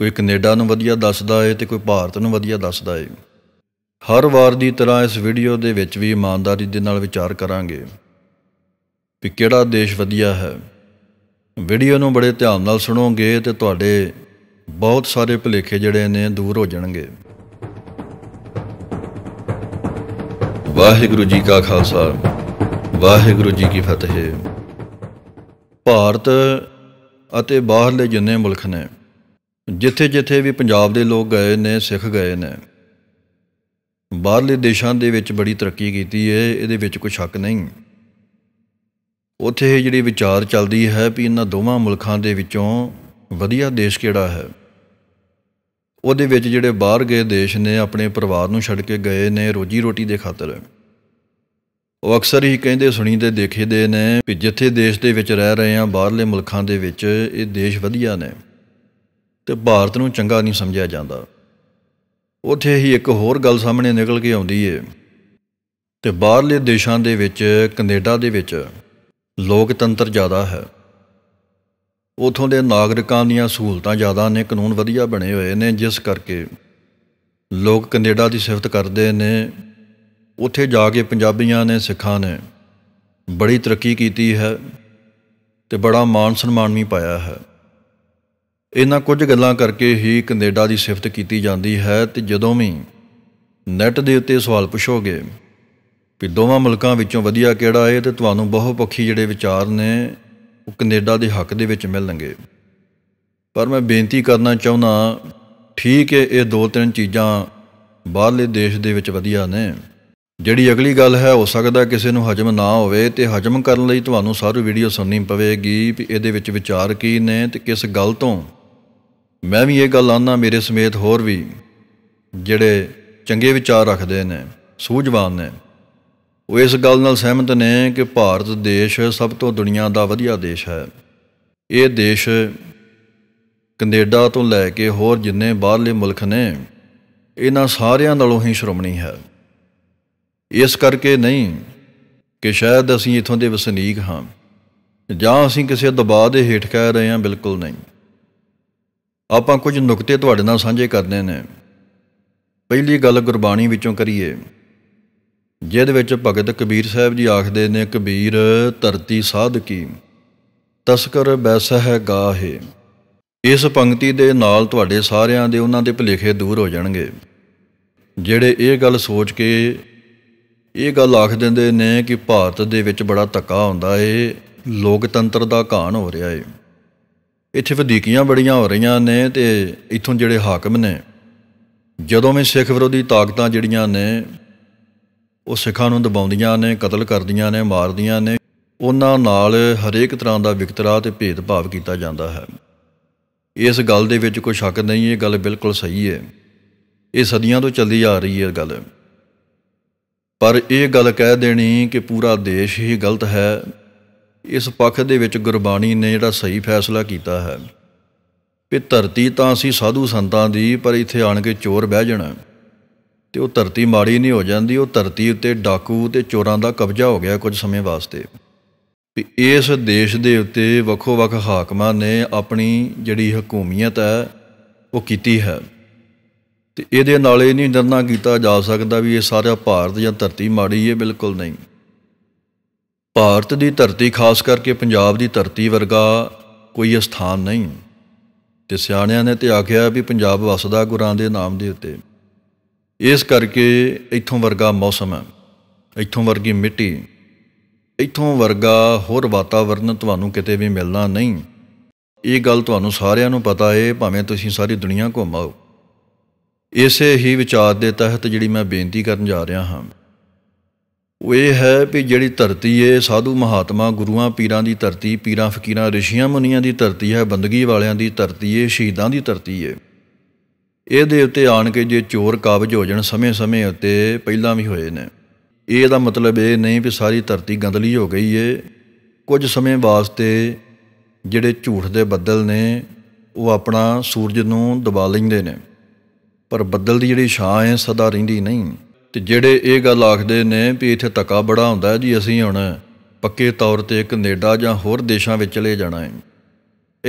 ਕੋਈ ਕੈਨੇਡਾ ਨੂੰ ਵਧੀਆ ਦੱਸਦਾ ਏ ਤੇ ਕੋਈ ਭਾਰਤ ਨੂੰ ਵਧੀਆ ਦੱਸਦਾ ਏ ਹਰ ਵਾਰ ਦੀ ਤਰ੍ਹਾਂ ਇਸ ਵੀਡੀਓ ਦੇ ਵਿੱਚ ਵੀ ਇਮਾਨਦਾਰੀ ਦੇ ਨਾਲ ਵਿਚਾਰ ਕਰਾਂਗੇ ਕਿ ਕਿਹੜਾ ਦੇਸ਼ ਵਧੀਆ ਹੈ ਵੀਡੀਓ ਨੂੰ ਬੜੇ ਧਿਆਨ ਨਾਲ ਸੁਣੋਗੇ ਤੇ ਤੁਹਾਡੇ ਬਹੁਤ ਸਾਰੇ ਭੁਲੇਖੇ ਜਿਹੜੇ ਨੇ ਦੂਰ ਹੋ ਜਾਣਗੇ ਵਾਹਿਗੁਰੂ ਜੀ ਕਾ ਖਾਲਸਾ ਵਾਹਿਗੁਰੂ ਜੀ ਕੀ ਫਤਿਹ ਭਾਰਤ ਅਤੇ ਬਾਹਰਲੇ ਜਿੰਨੇ ਮੁਲਕ ਨੇ ਜਿੱਥੇ-ਜਿੱਥੇ ਵੀ ਪੰਜਾਬ ਦੇ ਲੋਕ ਗਏ ਨੇ ਸਿੱਖ ਗਏ ਨੇ ਬਾਹਰਲੇ ਦੇਸ਼ਾਂ ਦੇ ਵਿੱਚ ਬੜੀ ਤਰੱਕੀ ਕੀਤੀ ਹੈ ਇਹਦੇ ਵਿੱਚ ਕੋਈ ਸ਼ੱਕ ਨਹੀਂ ਉੱਥੇ ਜਿਹੜੀ ਵਿਚਾਰ ਚੱਲਦੀ ਹੈ ਵੀ ਇਹਨਾਂ ਦੋਵਾਂ ਮੁਲਕਾਂ ਦੇ ਵਿੱਚੋਂ ਵਧੀਆ ਦੇਸ਼ ਕਿਹੜਾ ਹੈ ਉਹਦੇ ਵਿੱਚ ਜਿਹੜੇ ਬਾਹਰ ਗਏ ਦੇਸ਼ ਨੇ ਆਪਣੇ ਪਰਿਵਾਰ ਨੂੰ ਛੱਡ ਕੇ ਗਏ ਨੇ ਰੋਜੀ ਰੋਟੀ ਦੇ ਖਾਤਰ ਉਹ ਅਕਸਰ ਹੀ ਕਹਿੰਦੇ ਸੁਣੀ ਤੇ ਦੇਖੇ ਦੇ ਨੇ ਕਿ ਜਿੱਥੇ ਦੇਸ਼ ਦੇ ਵਿੱਚ ਰਹਿ ਰਹੇ ਆ ਬਾਹਰਲੇ ਮੁਲਕਾਂ ਦੇ ਵਿੱਚ ਇਹ ਦੇਸ਼ ਵਧੀਆ ਨੇ ਤੇ ਭਾਰਤ ਨੂੰ ਚੰਗਾ ਨਹੀਂ ਸਮਝਿਆ ਜਾਂਦਾ ਉੱਥੇ ਹੀ ਇੱਕ ਹੋਰ ਗੱਲ ਸਾਹਮਣੇ ਨਿਕਲ ਕੇ ਆਉਂਦੀ ਏ ਤੇ ਬਾਹਰਲੇ ਦੇਸ਼ਾਂ ਦੇ ਵਿੱਚ ਕੈਨੇਡਾ ਦੇ ਵਿੱਚ ਲੋਕਤੰਤਰ ਜ਼ਿਆਦਾ ਹੈ ਉਥੋਂ ਦੇ ਨਾਗਰਿਕਾਂ ਦੀਆਂ ਸਹੂਲਤਾਂ ਜ਼ਿਆਦਾ ਨੇ ਕਾਨੂੰਨ ਵਧੀਆ ਬਣੇ ਹੋਏ ਨੇ ਜਿਸ ਕਰਕੇ ਲੋਕ ਕੈਨੇਡਾ ਦੀ ਸਿਫਤ ਕਰਦੇ ਨੇ ਉੱਥੇ ਜਾ ਕੇ ਪੰਜਾਬੀਆਂ ਨੇ ਸਿੱਖਾਂ ਨੇ ਬੜੀ ਤਰੱਕੀ ਕੀਤੀ ਹੈ ਤੇ ਬੜਾ ਮਾਣ ਸਨਮਾਨ ਵੀ ਪਾਇਆ ਹੈ ਇਹਨਾਂ ਕੁਝ ਗੱਲਾਂ ਕਰਕੇ ਹੀ ਕੈਨੇਡਾ ਦੀ ਸਿਫਤ ਕੀਤੀ ਜਾਂਦੀ ਹੈ ਤੇ ਜਦੋਂ ਵੀ ਨੈਟ ਦੇ ਉੱਤੇ ਸਵਾਲ ਪੁੱਛੋਗੇ ਵੀ ਦੋਵਾਂ ਮੁਲਕਾਂ ਵਿੱਚੋਂ ਵਧੀਆ ਕਿਹੜਾ ਹੈ ਤੇ ਤੁਹਾਨੂੰ ਬਹੁਪੱਖੀ ਜਿਹੜੇ ਵਿਚਾਰ ਨੇ ਉਹ ਕੈਨੇਡਾ ਦੇ ਹੱਕ ਦੇ ਵਿੱਚ ਮਿਲਣਗੇ ਪਰ ਮੈਂ ਬੇਨਤੀ ਕਰਨਾ ਚਾਹੁੰਦਾ ਠੀਕ ਹੈ ਇਹ ਦੋ ਤਿੰਨ ਚੀਜ਼ਾਂ ਬਾਹਰਲੇ ਦੇਸ਼ ਦੇ ਵਿੱਚ ਵਧੀਆ ਨੇ ਜਿਹੜੀ ਅਗਲੀ ਗੱਲ ਹੈ ਹੋ ਸਕਦਾ ਕਿਸੇ ਨੂੰ ਹਜਮ ਨਾ ਹੋਵੇ ਤੇ ਹਜਮ ਕਰਨ ਲਈ ਤੁਹਾਨੂੰ ਸਾਰੀ ਵੀਡੀਓ ਸੁਣਨੀ ਪਵੇਗੀ ਵੀ ਇਹਦੇ ਵਿੱਚ ਵਿਚਾਰ ਕੀ ਨੇ ਤੇ ਕਿਸ ਗੱਲ ਤੋਂ ਮੈਂ ਵੀ ਇਹ ਗੱਲ ਆਨਾ ਮੇਰੇ ਸਮੇਤ ਹੋਰ ਵੀ ਜਿਹੜੇ ਚੰਗੇ ਵਿਚਾਰ ਰੱਖਦੇ ਨੇ ਸੂਝਵਾਨ ਨੇ ਉਹ ਇਸ ਗੱਲ ਨਾਲ ਸਹਿਮਤ ਨੇ ਕਿ ਭਾਰਤ ਦੇਸ਼ ਸਭ ਤੋਂ ਦੁਨੀਆ ਦਾ ਵਧੀਆ ਦੇਸ਼ ਹੈ ਇਹ ਦੇਸ਼ ਕੈਨੇਡਾ ਤੋਂ ਲੈ ਕੇ ਹੋਰ ਜਿੰਨੇ ਬਾਹਰਲੇ ਮੁਲਕ ਨੇ ਇਹਨਾਂ ਸਾਰਿਆਂ ਨਾਲੋਂ ਹੀ ਸ਼੍ਰੋਮਣੀ ਹੈ ਇਸ ਕਰਕੇ ਨਹੀਂ ਕਿ ਸ਼ਾਇਦ ਅਸੀਂ ਇਥੋਂ ਦੇ ਵਸਨੀਕ ਹਾਂ ਜਾਂ ਅਸੀਂ ਕਿਸੇ ਦਬਾਅ ਦੇ ਹੇਠ ਕਹਿ ਰਹੇ ਹਾਂ ਬਿਲਕੁਲ ਨਹੀਂ ਆਪਾਂ ਕੁਝ ਨੁਕਤੇ ਤੁਹਾਡੇ ਨਾਲ ਸਾਂਝੇ ਕਰਦੇ ਨੇ ਪਹਿਲੀ ਗੱਲ ਗੁਰਬਾਣੀ ਵਿੱਚੋਂ ਕਰੀਏ ਜਿਹਦੇ ਵਿੱਚ ਭਗਤ ਕਬੀਰ ਸਾਹਿਬ ਜੀ ਆਖਦੇ ਨੇ ਕਬੀਰ ਧਰਤੀ ਸਾਧ ਕੀ ਤਸਕਰ ਬੈਸਾ ਹੈ ਗਾਹੇ ਇਸ ਪੰਕਤੀ ਦੇ ਨਾਲ ਤੁਹਾਡੇ ਸਾਰਿਆਂ ਦੇ ਉਹਨਾਂ ਦੇ ਭਲੇਖੇ ਦੂਰ ਹੋ ਜਾਣਗੇ ਜਿਹੜੇ ਇਹ ਗੱਲ ਸੋਚ ਕੇ ਇਹ ਗੱਲ ਆਖ ਦਿੰਦੇ ਨੇ ਕਿ ਭਾਰਤ ਦੇ ਵਿੱਚ ਬੜਾ ਧੱਕਾ ਹੁੰਦਾ ਏ ਲੋਕਤੰਤਰ ਦਾ ਘਾਣ ਹੋ ਰਿਹਾ ਏ ਇੱਥੇ ਵਧੀਕੀਆਂ ਬੜੀਆਂ ਹੋ ਰਹੀਆਂ ਨੇ ਤੇ ਇਥੋਂ ਜਿਹੜੇ ਹਾਕਮ ਨੇ ਜਦੋਂ ਵੀ ਸਿੱਖ ਵਿਰੋਧੀ ਤਾਕਤਾਂ ਜਿਹੜੀਆਂ ਨੇ ਉਹ ਸਿੱਖਾਂ ਨੂੰ ਦਬਾਉਂਦੀਆਂ ਨੇ ਕਤਲ ਕਰਦੀਆਂ ਨੇ ਮਾਰਦੀਆਂ ਨੇ ਉਹਨਾਂ ਨਾਲ ਹਰੇਕ ਤਰ੍ਹਾਂ ਦਾ ਵਿਕਤਰਾ ਤੇ ਭੇਦਭਾਵ ਕੀਤਾ ਜਾਂਦਾ ਹੈ ਇਸ ਗੱਲ ਦੇ ਵਿੱਚ ਕੋਈ ਸ਼ੱਕ ਨਹੀਂ ਇਹ ਗੱਲ ਬਿਲਕੁਲ ਸਹੀ ਹੈ ਇਹ ਸਦੀਆਂ ਤੋਂ ਚੱਲੀ ਆ ਰਹੀ ਹੈ ਗੱਲ ਪਰ ਇਹ ਗੱਲ ਕਹਿ ਦੇਣੀ ਕਿ ਪੂਰਾ ਦੇਸ਼ ਹੀ ਗਲਤ ਹੈ ਇਸ ਪੱਖ ਦੇ ਵਿੱਚ ਗੁਰਬਾਣੀ ਨੇ ਜਿਹੜਾ ਸਹੀ ਫੈਸਲਾ ਕੀਤਾ ਹੈ ਕਿ ਧਰਤੀ ਤਾਂ ਅਸੀਂ ਸਾਧੂ ਸੰਤਾਂ ਦੀ ਪਰ ਇੱਥੇ ਆਣ ਕੇ ਚੋਰ ਬਹਿ ਜਾਣਾ ਤੇ ਉਹ ਧਰਤੀ ਮਾੜੀ ਨਹੀਂ ਹੋ ਜਾਂਦੀ ਉਹ ਧਰਤੀ ਉੱਤੇ ਡਾਕੂ ਤੇ ਚੋਰਾਂ ਦਾ ਕਬਜ਼ਾ ਹੋ ਗਿਆ ਕੁਝ ਸਮੇਂ ਵਾਸਤੇ ਵੀ ਇਸ ਦੇਸ਼ ਦੇ ਉੱਤੇ ਵੱਖੋ-ਵੱਖ ਹਾਕਮਾਂ ਨੇ ਆਪਣੀ ਜਿਹੜੀ ਹਕੂਮੀਅਤ ਹੈ ਉਹ ਕੀਤੀ ਹੈ ਤੇ ਇਹਦੇ ਨਾਲ ਇਹ ਨਹੀਂ ਡਰਨਾ ਕੀਤਾ ਜਾ ਸਕਦਾ ਵੀ ਇਹ ਸਾਰਾ ਭਾਰਤ ਜਾਂ ਧਰਤੀ ਮਾੜੀ ਹੈ ਬਿਲਕੁਲ ਨਹੀਂ ਭਾਰਤ ਦੀ ਧਰਤੀ ਖਾਸ ਕਰਕੇ ਪੰਜਾਬ ਦੀ ਧਰਤੀ ਵਰਗਾ ਕੋਈ ਸਥਾਨ ਨਹੀਂ ਤੇ ਸਿਆਣਿਆਂ ਨੇ ਤੇ ਆਖਿਆ ਵੀ ਪੰਜਾਬ ਵਸਦਾ ਗੁਰਾਂ ਦੇ ਨਾਮ ਦੇ ਉੱਤੇ ਇਸ ਕਰਕੇ ਇੱਥੋਂ ਵਰਗਾ ਮੌਸਮ ਹੈ ਇੱਥੋਂ ਵਰਗੀ ਮਿੱਟੀ ਇੱਥੋਂ ਵਰਗਾ ਹੋਰ ਵਾਤਾਵਰਨ ਤੁਹਾਨੂੰ ਕਿਤੇ ਵੀ ਮਿਲਣਾ ਨਹੀਂ ਇਹ ਗੱਲ ਤੁਹਾਨੂੰ ਸਾਰਿਆਂ ਨੂੰ ਪਤਾ ਏ ਭਾਵੇਂ ਤੁਸੀਂ ਸਾਰੀ ਦੁਨੀਆ ਘੁੰਮਾਓ ਇਸੇ ਹੀ ਵਿਚਾਰ ਦੇ ਤਹਿਤ ਜਿਹੜੀ ਮੈਂ ਬੇਨਤੀ ਕਰਨ ਜਾ ਰਿਹਾ ਹਾਂ ਉਹ ਇਹ ਹੈ ਵੀ ਜਿਹੜੀ ਧਰਤੀ ਏ ਸਾਧੂ ਮਹਾਤਮਾ ਗੁਰੂਆਂ ਪੀਰਾਂ ਦੀ ਧਰਤੀ ਪੀਰਾਂ ਫਕੀਰਾਂ ਰਿਸ਼ੀਆਂ ਮੁਨੀਆਂ ਦੀ ਧਰਤੀ ਹੈ ਬੰਦਗੀ ਵਾਲਿਆਂ ਦੀ ਧਰਤੀ ਏ ਸ਼ਹੀਦਾਂ ਦੀ ਧਰਤੀ ਏ ਇਹਦੇ ਉੱਤੇ ਆਣ ਕੇ ਜੇ ਚੋਰ ਕਾਬਜ ਹੋ ਜਾਣ ਸਮੇਂ-ਸਮੇਂ ਉੱਤੇ ਪਹਿਲਾਂ ਵੀ ਹੋਏ ਨੇ ਇਹ ਦਾ ਮਤਲਬ ਇਹ ਨਹੀਂ ਵੀ ਸਾਰੀ ਧਰਤੀ ਗੰਦਲੀ ਹੋ ਗਈ ਏ ਕੁਝ ਸਮੇਂ ਵਾਸਤੇ ਜਿਹੜੇ ਝੂਠ ਦੇ ਬੱਦਲ ਨੇ ਉਹ ਆਪਣਾ ਸੂਰਜ ਨੂੰ ਦਬਾ ਲੈਂਦੇ ਨੇ ਪਰ ਬੱਦਲ ਦੀ ਜਿਹੜੀ ਛਾਂ ਹੈ ਸਦਾ ਰਹਿੰਦੀ ਨਹੀਂ ਤੇ ਜਿਹੜੇ ਇਹ ਗੱਲ ਆਖਦੇ ਨੇ ਵੀ ਇੱਥੇ ਤੱਕਾ ਬੜਾ ਹੁੰਦਾ ਜੀ ਅਸੀਂ ਹੁਣ ਪੱਕੇ ਤੌਰ ਤੇ ਕੈਨੇਡਾ ਜਾਂ ਹੋਰ ਦੇਸ਼ਾਂ ਵਿੱਚ ਚਲੇ ਜਾਣਾ ਹੈ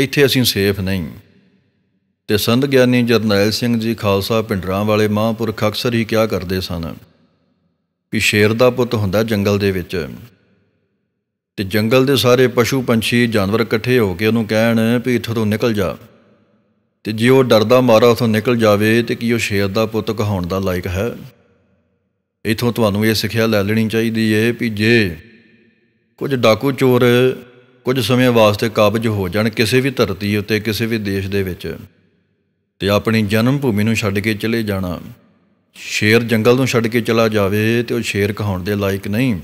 ਇੱਥੇ ਅਸੀਂ ਸੇਫ ਨਹੀਂ ਤੇ ਸੰਤ ਗਿਆਨੀ ਜਰਨੈਲ ਸਿੰਘ ਜੀ ਖਾਲਸਾ ਪਿੰਡਰਾਂ ਵਾਲੇ ਮਹਾਂਪੁਰਖ ਅਕਸਰ ਹੀ ਕਿਹਾ ਕਰਦੇ ਸਨ ਕਿ ਸ਼ੇਰ ਦਾ ਪੁੱਤ ਹੁੰਦਾ ਜੰਗਲ ਦੇ ਵਿੱਚ ਤੇ ਜੰਗਲ ਦੇ ਸਾਰੇ ਪਸ਼ੂ ਪੰਛੀ ਜਾਨਵਰ ਇਕੱਠੇ ਹੋ ਕੇ ਉਹਨੂੰ ਕਹਿਣ ਵੀ ਇੱਥੋਂ ਤੋਂ ਨਿਕਲ ਜਾ ਤੇ ਜੇ ਉਹ ਡਰਦਾ ਮਾਰਾ ਉਥੋਂ ਨਿਕਲ ਜਾਵੇ ਤੇ ਕੀ ਉਹ ਸ਼ੇਰ ਦਾ ਪੁੱਤ ਕਹਾਉਣ ਦਾ ਲਾਇਕ ਹੈ ਇਥੋਂ ਤੁਹਾਨੂੰ ਇਹ ਸਿੱਖਿਆ ਲੈ ਲੈਣੀ ਚਾਹੀਦੀ ਏ ਵੀ ਜੇ ਕੁਝ ਡਾਕੂ ਚੋਰ ਕੁਝ ਸਮੇਂ ਵਾਸਤੇ ਕਾਬਜ ਹੋ ਜਾਣ ਕਿਸੇ ਵੀ ਧਰਤੀ ਉੱਤੇ ਕਿਸੇ ਵੀ ਦੇਸ਼ ਦੇ ਵਿੱਚ ਤੇ ਆਪਣੀ ਜਨਮ ਭੂਮੀ ਨੂੰ ਛੱਡ ਕੇ ਚਲੇ ਜਾਣਾ ਸ਼ੇਰ ਜੰਗਲ ਨੂੰ ਛੱਡ ਕੇ ਚਲਾ ਜਾਵੇ ਤੇ ਉਹ ਸ਼ੇਰ ਕਹਾਉਣ ਦੇ ਲਾਇਕ ਨਹੀਂ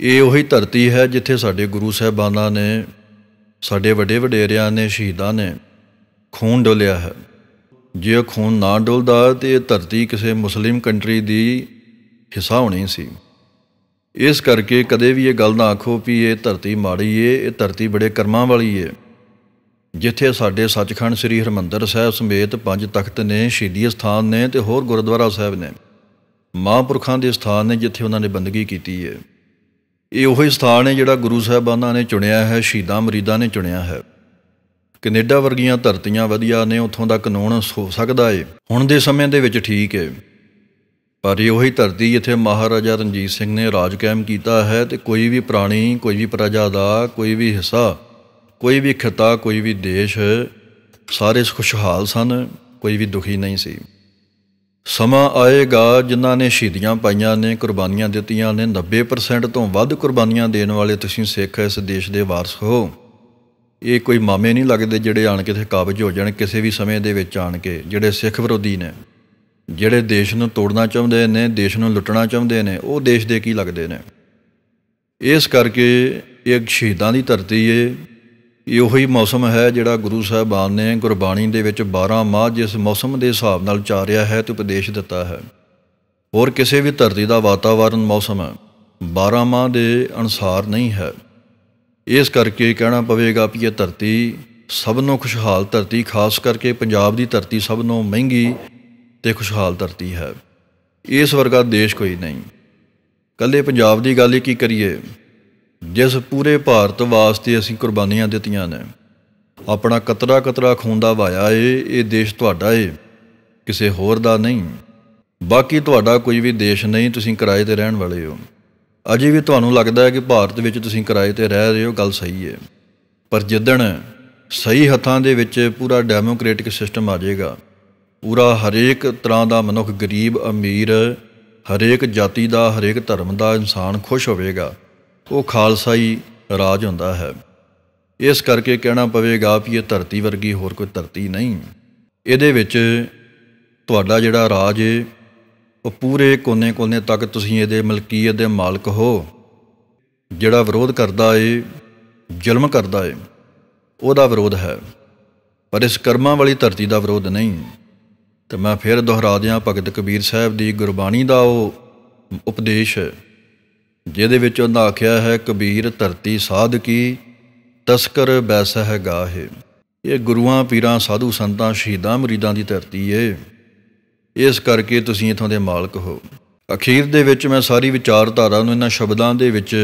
ਇਹ ਉਹੀ ਧਰਤੀ ਹੈ ਜਿੱਥੇ ਸਾਡੇ ਗੁਰੂ ਸਾਹਿਬਾਨਾਂ ਨੇ ਸਾਡੇ ਵੱਡੇ ਵਡੇਰਿਆਂ ਨੇ ਸ਼ਹੀਦਾਂ ਨੇ ਖੂਨ ਡੋਲਿਆ ਹੈ ਜੇ ਖੂਨ ਨਾ ਡੁੱਲਦਾ ਤੇ ਇਹ ਧਰਤੀ ਕਿਸੇ ਮੁਸਲਿਮ ਕੰਟਰੀ ਦੀ ਹਿੱਸਾ ਹੋਣੀ ਸੀ ਇਸ ਕਰਕੇ ਕਦੇ ਵੀ ਇਹ ਗੱਲ ਨਾ ਆਖੋ ਵੀ ਇਹ ਧਰਤੀ ਮਾੜੀ ਏ ਇਹ ਧਰਤੀ ਬੜੇ ਕਰਮਾਂ ਵਾਲੀ ਏ ਜਿੱਥੇ ਸਾਡੇ ਸੱਚਖੰਡ ਸ੍ਰੀ ਹਰਮੰਦਰ ਸਾਹਿਬ ਸਮੇਤ ਪੰਜ ਤਖਤ ਨੇ ਸ਼ਹੀਦੀ ਸਥਾਨ ਨੇ ਤੇ ਹੋਰ ਗੁਰਦੁਆਰਾ ਸਾਹਿਬ ਨੇ ਮਹਾਂਪੁਰਖਾਂ ਦੇ ਸਥਾਨ ਨੇ ਜਿੱਥੇ ਉਹਨਾਂ ਨੇ ਬੰਦਗੀ ਕੀਤੀ ਏ ਇਹ ਉਹੀ ਸਥਾਨ ਹੈ ਜਿਹੜਾ ਗੁਰੂ ਸਾਹਿਬਾਨਾਂ ਨੇ ਚੁਣਿਆ ਹੈ ਸ਼ਹੀਦਾਂ ਮਰੀਦਾਂ ਨੇ ਚੁਣਿਆ ਹੈ ਕੈਨੇਡਾ ਵਰਗੀਆਂ ਧਰਤੀਆਂ ਵਧੀਆ ਨੇ ਉੱਥੋਂ ਦਾ ਕਾਨੂੰਨ ਹੋ ਸਕਦਾ ਏ ਹੁਣ ਦੇ ਸਮੇਂ ਦੇ ਵਿੱਚ ਠੀਕ ਏ ਪਰ ਇਹ ਉਹੀ ਧਰਤੀ ਜਿੱਥੇ ਮਹਾਰਾਜਾ ਰਣਜੀਤ ਸਿੰਘ ਨੇ ਰਾਜ ਕਾਇਮ ਕੀਤਾ ਹੈ ਤੇ ਕੋਈ ਵੀ ਪ੍ਰਾਣੀ ਕੋਈ ਵੀ ਪ੍ਰਜਾ ਦਾ ਕੋਈ ਵੀ ਹਿੱਸਾ ਕੋਈ ਵੀ ਖਤਾ ਕੋਈ ਵੀ ਦੇਸ਼ ਸਾਰੇ ਖੁਸ਼ਹਾਲ ਸਨ ਕੋਈ ਵੀ ਦੁਖੀ ਨਹੀਂ ਸੀ ਸਮਾਂ ਆਏਗਾ ਜਿਨ੍ਹਾਂ ਨੇ ਸ਼ਹੀਦੀਆਂ ਪਾਈਆਂ ਨੇ ਕੁਰਬਾਨੀਆਂ ਦਿੱਤੀਆਂ ਨੇ 90% ਤੋਂ ਵੱਧ ਕੁਰਬਾਨੀਆਂ ਦੇਣ ਵਾਲੇ ਤੁਸੀਂ ਸਿੱਖ ਇਸ ਦੇਸ਼ ਦੇ ਵਾਰਸ ਹੋ ਇਹ ਕੋਈ ਮਾਮੇ ਨਹੀਂ ਲੱਗਦੇ ਜਿਹੜੇ ਆਣ ਕੇ ਤੇ ਕਾਬਜ ਹੋ ਜਾਣ ਕਿਸੇ ਵੀ ਸਮੇਂ ਦੇ ਵਿੱਚ ਆਣ ਕੇ ਜਿਹੜੇ ਸਿੱਖ ਵਿਰੋਧੀ ਨੇ ਜਿਹੜੇ ਦੇਸ਼ ਨੂੰ ਤੋੜਨਾ ਚਾਹੁੰਦੇ ਨੇ ਦੇਸ਼ ਨੂੰ ਲੁੱਟਣਾ ਚਾਹੁੰਦੇ ਨੇ ਉਹ ਦੇਸ਼ ਦੇ ਕੀ ਲੱਗਦੇ ਨੇ ਇਸ ਕਰਕੇ ਇਹ ਸ਼ਹੀਦਾਂ ਦੀ ਧਰਤੀ ਏ ਇਹ ਹੀ ਮੌਸਮ ਹੈ ਜਿਹੜਾ ਗੁਰੂ ਸਾਹਿਬਾਨ ਨੇ ਗੁਰਬਾਣੀ ਦੇ ਵਿੱਚ 12 ਮਾਹ ਜਿਸ ਮੌਸਮ ਦੇ ਹਿਸਾਬ ਨਾਲ ਚਾਰਿਆ ਹੈ ਤੇ ਉਪਦੇਸ਼ ਦਿੱਤਾ ਹੈ ਹੋਰ ਕਿਸੇ ਵੀ ਧਰਤੀ ਦਾ ਵਾਤਾਵਰਣ ਮੌਸਮ 12 ਮਾਹ ਦੇ ਅਨਸਾਰ ਨਹੀਂ ਹੈ ਇਸ ਕਰਕੇ ਕਹਿਣਾ ਪਵੇਗਾ ਕਿ ਇਹ ਧਰਤੀ ਸਭ ਨੂੰ ਖੁਸ਼ਹਾਲ ਧਰਤੀ ਖਾਸ ਕਰਕੇ ਪੰਜਾਬ ਦੀ ਧਰਤੀ ਸਭ ਨੂੰ ਮਹਿੰਗੀ ਤੇ ਖੁਸ਼ਹਾਲ ਧਰਤੀ ਹੈ ਇਸ ਵਰਗਾ ਦੇਸ਼ ਕੋਈ ਨਹੀਂ ਕੱਲੇ ਪੰਜਾਬ ਦੀ ਗੱਲ ਹੀ ਕੀ ਕਰੀਏ ਜਿਸ ਪੂਰੇ ਭਾਰਤ ਵਾਸਤੇ ਅਸੀਂ ਕੁਰਬਾਨੀਆਂ ਦਿੱਤੀਆਂ ਨੇ ਆਪਣਾ ਕਤਰਾ ਕਤਰਾ ਖੂਨ ਦਾ ਵਾਇਆ ਏ ਇਹ ਦੇਸ਼ ਤੁਹਾਡਾ ਏ ਕਿਸੇ ਹੋਰ ਦਾ ਨਹੀਂ ਬਾਕੀ ਤੁਹਾਡਾ ਕੋਈ ਵੀ ਦੇਸ਼ ਨਹੀਂ ਤੁਸੀਂ ਕਿਰਾਏ ਤੇ ਰਹਿਣ ਵਾਲੇ ਹੋ ਅਜੇ ਵੀ ਤੁਹਾਨੂੰ ਲੱਗਦਾ ਹੈ ਕਿ ਭਾਰਤ ਵਿੱਚ ਤੁਸੀਂ ਕਿਰਾਏ ਤੇ ਰਹਿ ਰਹੇ ਹੋ ਗੱਲ ਸਹੀ ਹੈ ਪਰ ਜਿੱਦਣ ਸਹੀ ਹੱਥਾਂ ਦੇ ਵਿੱਚ ਪੂਰਾ ਡੈਮੋਕ੍ਰੈਟਿਕ ਸਿਸਟਮ ਆ ਜਾਏਗਾ ਪੂਰਾ ਹਰੇਕ ਤਰ੍ਹਾਂ ਦਾ ਮਨੁੱਖ ਗਰੀਬ ਅਮੀਰ ਹਰੇਕ ਜਾਤੀ ਦਾ ਹਰੇਕ ਧਰਮ ਦਾ ਇਨਸਾਨ ਖੁਸ਼ ਹੋਵੇਗਾ ਉਹ ਖਾਲਸਾਈ ਰਾਜ ਹੁੰਦਾ ਹੈ ਇਸ ਕਰਕੇ ਕਹਿਣਾ ਪਵੇਗਾ ਕਿ ਇਹ ਧਰਤੀ ਵਰਗੀ ਹੋਰ ਕੋਈ ਧਰਤੀ ਨਹੀਂ ਇਹਦੇ ਵਿੱਚ ਤੁਹਾਡਾ ਜਿਹੜਾ ਰਾਜ ਉਹ ਪੂਰੇ ਕੋਨੇ-ਕੋਨੇ ਤੱਕ ਤੁਸੀਂ ਇਹਦੇ ਮਲਕੀਅਤ ਦੇ ਮਾਲਕ ਹੋ ਜਿਹੜਾ ਵਿਰੋਧ ਕਰਦਾ ਏ ਜ਼ੁਲਮ ਕਰਦਾ ਏ ਉਹਦਾ ਵਿਰੋਧ ਹੈ ਪਰ ਇਸ ਕਰਮਾਂ ਵਾਲੀ ਧਰਤੀ ਦਾ ਵਿਰੋਧ ਨਹੀਂ ਤੇ ਮੈਂ ਫਿਰ ਦੁਹਰਾ ਦਿਆਂ ਭਗਤ ਕਬੀਰ ਸਾਹਿਬ ਦੀ ਗੁਰਬਾਣੀ ਦਾ ਉਹ ਉਪਦੇਸ਼ ਹੈ ਜਿਹਦੇ ਵਿੱਚ ਉਹਨਾਂ ਆਖਿਆ ਹੈ ਕਬੀਰ ਧਰਤੀ ਸਾਧ ਕੀ ਤਸਕਰ ਹੈ ਗਾਹੇ ਇਹ ਗੁਰੂਆਂ ਪੀਰਾਂ ਸਾਧੂ ਸੰਤਾਂ ਸ਼ਹੀਦਾਂ ਮਰੀਦਾਂ ਦੀ ਧਰਤੀ ਏ ਇਸ ਕਰਕੇ ਤੁਸੀਂ ਇਥੋਂ ਦੇ ਮਾਲਕ ਹੋ ਅਖੀਰ ਦੇ ਵਿੱਚ ਮੈਂ ਸਾਰੀ ਵਿਚਾਰਧਾਰਾ ਨੂੰ ਇਹਨਾਂ ਸ਼ਬਦਾਂ ਦੇ ਵਿੱਚ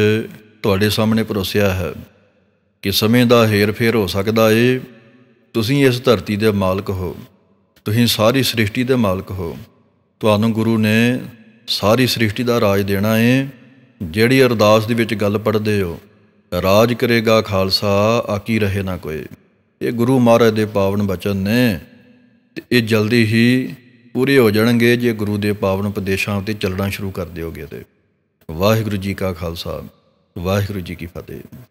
ਤੁਹਾਡੇ ਸਾਹਮਣੇ ਪਰੋਸਿਆ ਹੈ ਕਿ ਸਮੇਂ ਦਾ ਹੇਰ-ਫੇਰ ਹੋ ਸਕਦਾ ਏ ਤੁਸੀਂ ਇਸ ਧਰਤੀ ਦੇ ਮਾਲਕ ਹੋ ਤੁਸੀਂ ਸਾਰੀ ਸ੍ਰਿਸ਼ਟੀ ਦੇ ਮਾਲਕ ਹੋ ਤੁਹਾਨੂੰ ਗੁਰੂ ਨੇ ਸਾਰੀ ਸ੍ਰਿਸ਼ਟੀ ਦਾ ਰਾਜ ਦੇਣਾ ਏ ਜਿਹੜੀ ਅਰਦਾਸ ਦੇ ਵਿੱਚ ਗੱਲ ਪੜਦੇ ਹੋ ਰਾਜ ਕਰੇਗਾ ਖਾਲਸਾ ਆਕੀ ਰਹੇ ਨਾ ਕੋਈ ਇਹ ਗੁਰੂ ਮਹਾਰਾਜ ਦੇ ਪਾਵਨ ਬਚਨ ਨੇ ਤੇ ਇਹ ਜਲਦੀ ਹੀ ਪੂਰੇ ਹੋ ਜਾਣਗੇ ਜੇ ਗੁਰੂ ਦੇ ਪਾਵਨ ਉਪਦੇਸ਼ਾਂ ਉਤੇ ਚੱਲਣਾ ਸ਼ੁਰੂ ਕਰ ਦਿਓਗੇ ਤੇ ਵਾਹਿਗੁਰੂ ਜੀ ਕਾ ਖਾਲਸਾ ਵਾਹਿਗੁਰੂ ਜੀ ਕੀ ਫਤਿਹ